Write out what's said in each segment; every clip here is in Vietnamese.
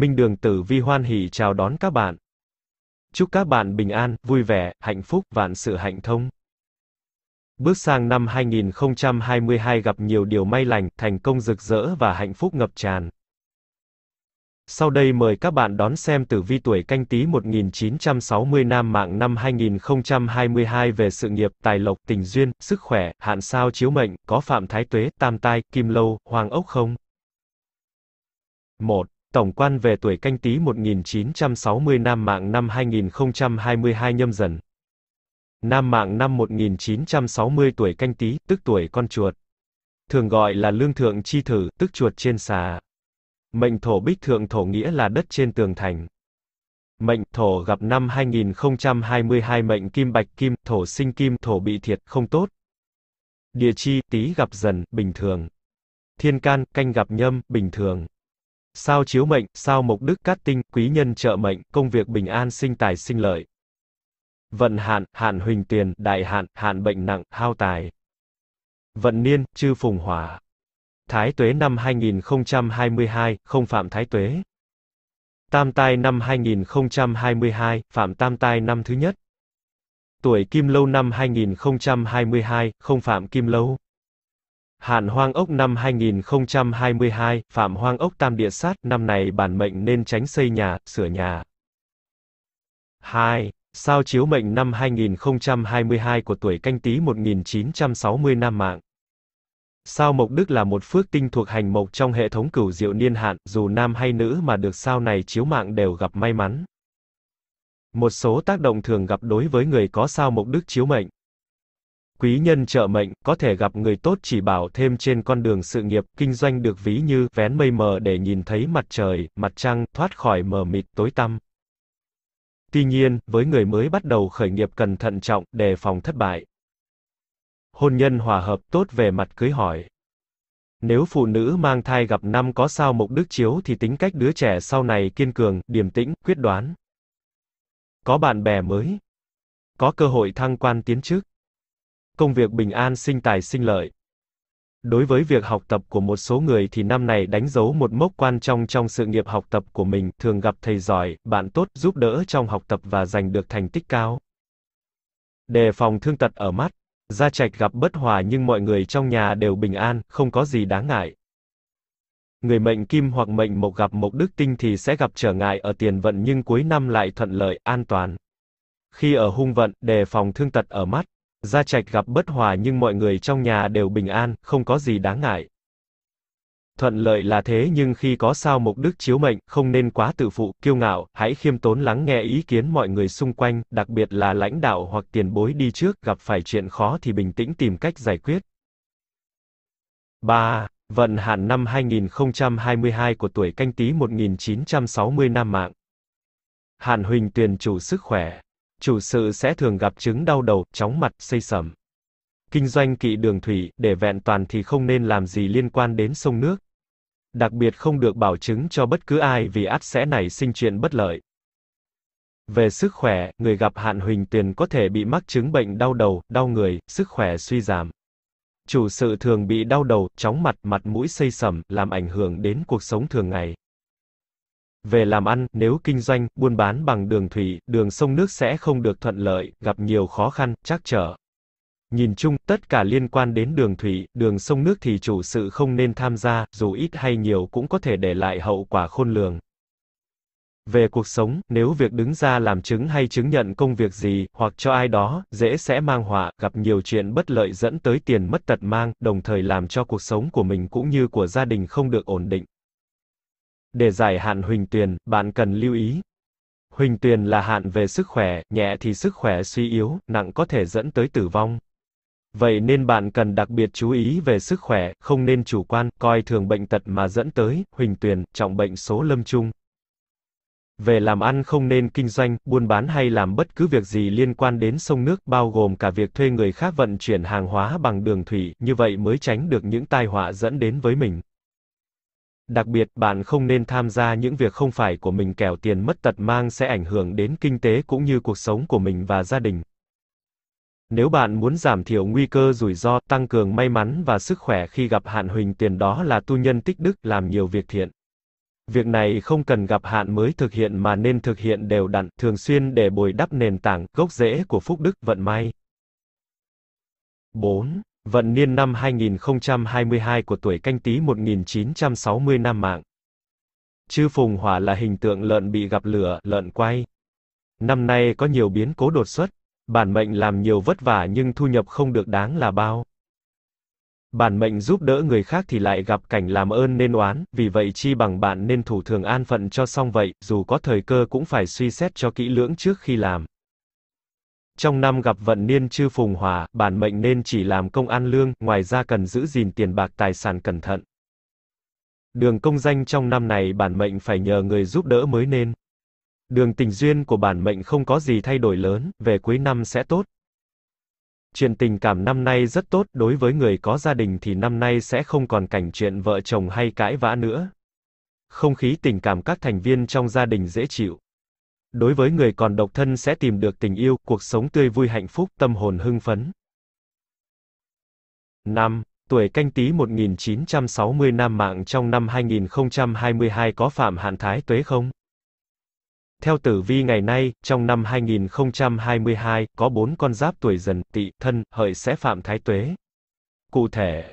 Minh Đường Tử Vi hoan Hỷ chào đón các bạn. Chúc các bạn bình an, vui vẻ, hạnh phúc, vạn sự hạnh thông. Bước sang năm 2022 gặp nhiều điều may lành, thành công rực rỡ và hạnh phúc ngập tràn. Sau đây mời các bạn đón xem tử vi tuổi canh tí 1960 nam mạng năm 2022 về sự nghiệp, tài lộc, tình duyên, sức khỏe, hạn sao chiếu mệnh, có phạm thái tuế, tam tai, kim lâu, hoàng ốc không? 1. Tổng quan về tuổi canh tí 1960 Nam mạng năm 2022 nhâm dần. Nam mạng năm 1960 tuổi canh tí, tức tuổi con chuột. Thường gọi là lương thượng chi thử, tức chuột trên xà. Mệnh thổ bích thượng thổ nghĩa là đất trên tường thành. Mệnh thổ gặp năm 2022 mệnh kim bạch kim, thổ sinh kim, thổ bị thiệt, không tốt. Địa chi, tí gặp dần, bình thường. Thiên can, canh gặp nhâm, bình thường. Sao chiếu mệnh, sao mục đức cát tinh, quý nhân trợ mệnh, công việc bình an sinh tài sinh lợi. Vận hạn, hạn huỳnh tiền, đại hạn, hạn bệnh nặng, hao tài. Vận niên, chư phùng hỏa. Thái tuế năm 2022, không phạm thái tuế. Tam tai năm 2022, phạm tam tai năm thứ nhất. Tuổi kim lâu năm 2022, không phạm kim lâu. Hạn Hoang Ốc năm 2022, Phạm Hoang Ốc Tam Địa Sát, năm này bản mệnh nên tránh xây nhà, sửa nhà. 2. Sao chiếu mệnh năm 2022 của tuổi canh tí 1960 năm mạng. Sao Mộc Đức là một phước tinh thuộc hành mộc trong hệ thống cửu diệu niên hạn, dù nam hay nữ mà được sao này chiếu mạng đều gặp may mắn. Một số tác động thường gặp đối với người có sao Mộc Đức chiếu mệnh. Quý nhân trợ mệnh, có thể gặp người tốt chỉ bảo thêm trên con đường sự nghiệp, kinh doanh được ví như vén mây mờ để nhìn thấy mặt trời, mặt trăng, thoát khỏi mờ mịt tối tăm. Tuy nhiên, với người mới bắt đầu khởi nghiệp cần thận trọng, đề phòng thất bại. Hôn nhân hòa hợp tốt về mặt cưới hỏi. Nếu phụ nữ mang thai gặp năm có sao mục đức chiếu thì tính cách đứa trẻ sau này kiên cường, điềm tĩnh, quyết đoán. Có bạn bè mới. Có cơ hội thăng quan tiến chức công việc bình an sinh tài sinh lợi. Đối với việc học tập của một số người thì năm này đánh dấu một mốc quan trọng trong sự nghiệp học tập của mình, thường gặp thầy giỏi, bạn tốt, giúp đỡ trong học tập và giành được thành tích cao. Đề phòng thương tật ở mắt, gia trạch gặp bất hòa nhưng mọi người trong nhà đều bình an, không có gì đáng ngại. Người mệnh kim hoặc mệnh mộc gặp mộc đức tinh thì sẽ gặp trở ngại ở tiền vận nhưng cuối năm lại thuận lợi, an toàn. Khi ở hung vận, đề phòng thương tật ở mắt. Gia Trạch gặp bất hòa nhưng mọi người trong nhà đều bình an, không có gì đáng ngại. Thuận lợi là thế nhưng khi có sao mục đức chiếu mệnh, không nên quá tự phụ, kiêu ngạo, hãy khiêm tốn lắng nghe ý kiến mọi người xung quanh, đặc biệt là lãnh đạo hoặc tiền bối đi trước, gặp phải chuyện khó thì bình tĩnh tìm cách giải quyết. 3. Vận hạn năm 2022 của tuổi canh tí 1960 Nam Mạng hạn Huỳnh Tuyền chủ sức khỏe chủ sự sẽ thường gặp chứng đau đầu, chóng mặt, xây sẩm. Kinh doanh kỵ đường thủy, để vẹn toàn thì không nên làm gì liên quan đến sông nước. Đặc biệt không được bảo chứng cho bất cứ ai vì át sẽ nảy sinh chuyện bất lợi. Về sức khỏe, người gặp hạn huỳnh tiền có thể bị mắc chứng bệnh đau đầu, đau người, sức khỏe suy giảm. Chủ sự thường bị đau đầu, chóng mặt, mặt mũi xây sẩm, làm ảnh hưởng đến cuộc sống thường ngày. Về làm ăn, nếu kinh doanh, buôn bán bằng đường thủy, đường sông nước sẽ không được thuận lợi, gặp nhiều khó khăn, trắc trở. Nhìn chung, tất cả liên quan đến đường thủy, đường sông nước thì chủ sự không nên tham gia, dù ít hay nhiều cũng có thể để lại hậu quả khôn lường. Về cuộc sống, nếu việc đứng ra làm chứng hay chứng nhận công việc gì, hoặc cho ai đó, dễ sẽ mang họa, gặp nhiều chuyện bất lợi dẫn tới tiền mất tật mang, đồng thời làm cho cuộc sống của mình cũng như của gia đình không được ổn định. Để giải hạn Huỳnh Tuyền, bạn cần lưu ý. Huỳnh Tuyền là hạn về sức khỏe, nhẹ thì sức khỏe suy yếu, nặng có thể dẫn tới tử vong. Vậy nên bạn cần đặc biệt chú ý về sức khỏe, không nên chủ quan, coi thường bệnh tật mà dẫn tới, Huỳnh Tuyền, trọng bệnh số lâm chung Về làm ăn không nên kinh doanh, buôn bán hay làm bất cứ việc gì liên quan đến sông nước, bao gồm cả việc thuê người khác vận chuyển hàng hóa bằng đường thủy, như vậy mới tránh được những tai họa dẫn đến với mình. Đặc biệt, bạn không nên tham gia những việc không phải của mình kẻo tiền mất tật mang sẽ ảnh hưởng đến kinh tế cũng như cuộc sống của mình và gia đình. Nếu bạn muốn giảm thiểu nguy cơ rủi ro, tăng cường may mắn và sức khỏe khi gặp hạn huỳnh tiền đó là tu nhân tích đức, làm nhiều việc thiện. Việc này không cần gặp hạn mới thực hiện mà nên thực hiện đều đặn, thường xuyên để bồi đắp nền tảng, gốc rễ của phúc đức, vận may. 4. Vận niên năm 2022 của tuổi canh tí 1960 năm mạng. Chư phùng hỏa là hình tượng lợn bị gặp lửa, lợn quay. Năm nay có nhiều biến cố đột xuất, bản mệnh làm nhiều vất vả nhưng thu nhập không được đáng là bao. Bản mệnh giúp đỡ người khác thì lại gặp cảnh làm ơn nên oán, vì vậy chi bằng bạn nên thủ thường an phận cho xong vậy, dù có thời cơ cũng phải suy xét cho kỹ lưỡng trước khi làm. Trong năm gặp vận niên chư phùng hòa, bản mệnh nên chỉ làm công ăn lương, ngoài ra cần giữ gìn tiền bạc tài sản cẩn thận. Đường công danh trong năm này bản mệnh phải nhờ người giúp đỡ mới nên. Đường tình duyên của bản mệnh không có gì thay đổi lớn, về cuối năm sẽ tốt. Chuyện tình cảm năm nay rất tốt, đối với người có gia đình thì năm nay sẽ không còn cảnh chuyện vợ chồng hay cãi vã nữa. Không khí tình cảm các thành viên trong gia đình dễ chịu đối với người còn độc thân sẽ tìm được tình yêu, cuộc sống tươi vui hạnh phúc, tâm hồn hưng phấn. 5. Tuổi canh tí 1960 nam mạng trong năm 2022 có phạm hạn thái tuế không? Theo tử vi ngày nay, trong năm 2022, có bốn con giáp tuổi dần, tỵ, thân, hợi sẽ phạm thái tuế. Cụ thể,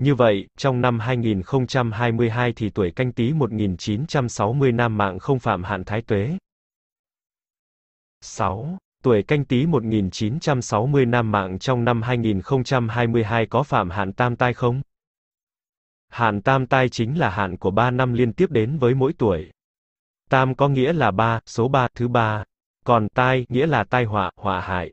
Như vậy, trong năm 2022 thì tuổi canh tí 1960 nam mạng không phạm hạn thái tuế. 6. Tuổi canh tí 1960 nam mạng trong năm 2022 có phạm hạn tam tai không? Hạn tam tai chính là hạn của 3 năm liên tiếp đến với mỗi tuổi. Tam có nghĩa là 3, số 3, thứ 3. Còn tai, nghĩa là tai họa, họa hại.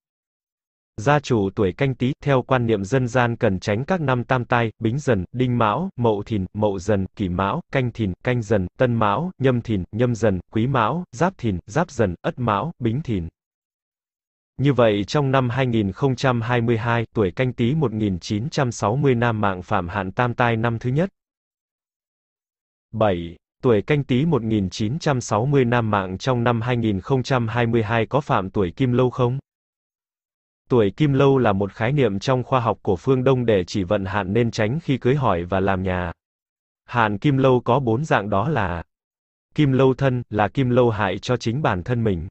Gia chủ tuổi canh tí, theo quan niệm dân gian cần tránh các năm tam tai, bính dần, đinh mão, mậu thìn, mậu dần, kỷ mão, canh thìn, canh dần, tân mão, nhâm thìn, nhâm dần, quý mão, giáp thìn, giáp dần, ất mão, bính thìn. Như vậy trong năm 2022, tuổi canh tí 1960 nam mạng phạm hạn tam tai năm thứ nhất. 7. Tuổi canh tí 1960 nam mạng trong năm 2022 có phạm tuổi kim lâu không? Tuổi kim lâu là một khái niệm trong khoa học của phương Đông để chỉ vận hạn nên tránh khi cưới hỏi và làm nhà. Hạn kim lâu có bốn dạng đó là Kim lâu thân là kim lâu hại cho chính bản thân mình.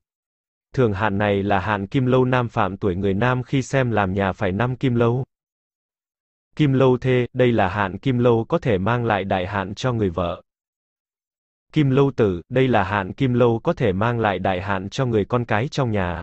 Thường hạn này là hạn kim lâu nam phạm tuổi người nam khi xem làm nhà phải năm kim lâu. Kim lâu thê, đây là hạn kim lâu có thể mang lại đại hạn cho người vợ. Kim lâu tử, đây là hạn kim lâu có thể mang lại đại hạn cho người con cái trong nhà.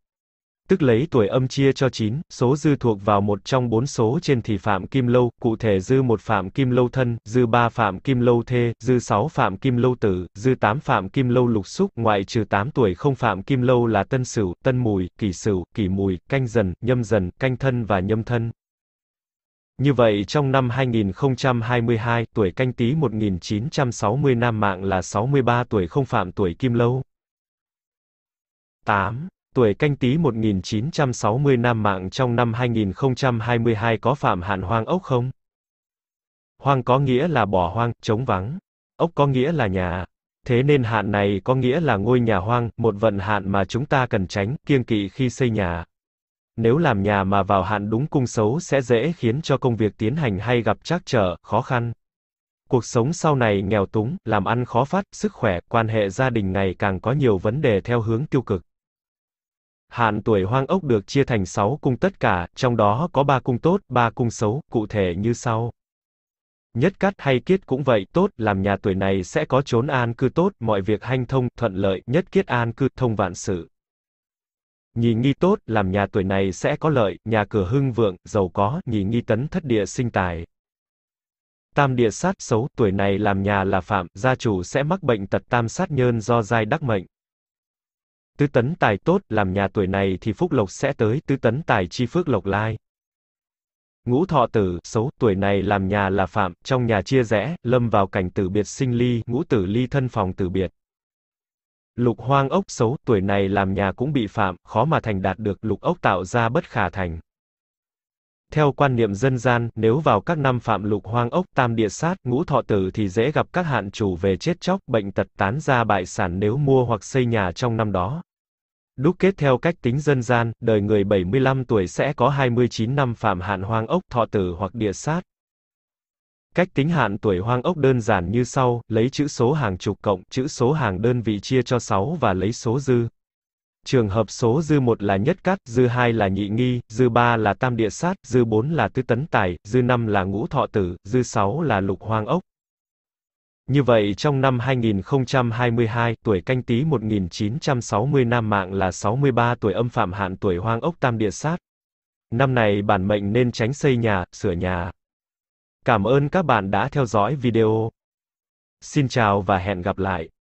tức lấy tuổi âm chia cho 9, số dư thuộc vào một trong bốn số trên thì phạm kim lâu, cụ thể dư một phạm kim lâu thân, dư ba phạm kim lâu thê, dư 6 phạm kim lâu tử, dư 8 phạm kim lâu lục xúc, ngoại trừ 8 tuổi không phạm kim lâu là tân sửu, tân mùi, kỷ sửu, kỷ mùi, canh dần, nhâm dần, canh thân và nhâm thân. Như vậy trong năm 2022, tuổi canh tí 1960 nam mạng là 63 tuổi không phạm tuổi kim lâu. 8 tuổi canh tí 1960 nam mạng trong năm 2022 có phạm hạn hoang ốc không? Hoang có nghĩa là bỏ hoang, trống vắng. Ốc có nghĩa là nhà. Thế nên hạn này có nghĩa là ngôi nhà hoang, một vận hạn mà chúng ta cần tránh, kiêng kỵ khi xây nhà. Nếu làm nhà mà vào hạn đúng cung xấu sẽ dễ khiến cho công việc tiến hành hay gặp trắc trở, khó khăn. Cuộc sống sau này nghèo túng, làm ăn khó phát, sức khỏe, quan hệ gia đình ngày càng có nhiều vấn đề theo hướng tiêu cực. Hạn tuổi hoang ốc được chia thành 6 cung tất cả, trong đó có 3 cung tốt, 3 cung xấu, cụ thể như sau. Nhất cát hay kiết cũng vậy, tốt, làm nhà tuổi này sẽ có chốn an cư tốt, mọi việc hanh thông, thuận lợi, nhất kiết an cư, thông vạn sự. Nhì nghi tốt, làm nhà tuổi này sẽ có lợi, nhà cửa hưng vượng, giàu có, nhì nghi tấn thất địa sinh tài. Tam địa sát xấu, tuổi này làm nhà là phạm, gia chủ sẽ mắc bệnh tật tam sát nhơn do giai đắc mệnh tứ tấn tài tốt, làm nhà tuổi này thì phúc lộc sẽ tới, tứ tấn tài chi phước lộc lai. Ngũ thọ tử, xấu, tuổi này làm nhà là phạm, trong nhà chia rẽ, lâm vào cảnh tử biệt sinh ly, ngũ tử ly thân phòng tử biệt. Lục hoang ốc xấu, tuổi này làm nhà cũng bị phạm, khó mà thành đạt được, lục ốc tạo ra bất khả thành. Theo quan niệm dân gian, nếu vào các năm phạm lục hoang ốc tam địa sát, ngũ thọ tử thì dễ gặp các hạn chủ về chết chóc, bệnh tật tán ra bại sản nếu mua hoặc xây nhà trong năm đó. Đúc kết theo cách tính dân gian, đời người 75 tuổi sẽ có 29 năm phạm hạn hoang ốc, thọ tử hoặc địa sát. Cách tính hạn tuổi hoang ốc đơn giản như sau, lấy chữ số hàng chục cộng, chữ số hàng đơn vị chia cho 6 và lấy số dư. Trường hợp số dư 1 là nhất cát, dư 2 là nhị nghi, dư 3 là tam địa sát, dư 4 là tứ tấn tài, dư 5 là ngũ thọ tử, dư 6 là lục hoang ốc. Như vậy trong năm 2022, tuổi canh tí 1960 nam mạng là 63 tuổi âm phạm hạn tuổi hoang ốc tam địa sát. Năm này bản mệnh nên tránh xây nhà, sửa nhà. Cảm ơn các bạn đã theo dõi video. Xin chào và hẹn gặp lại.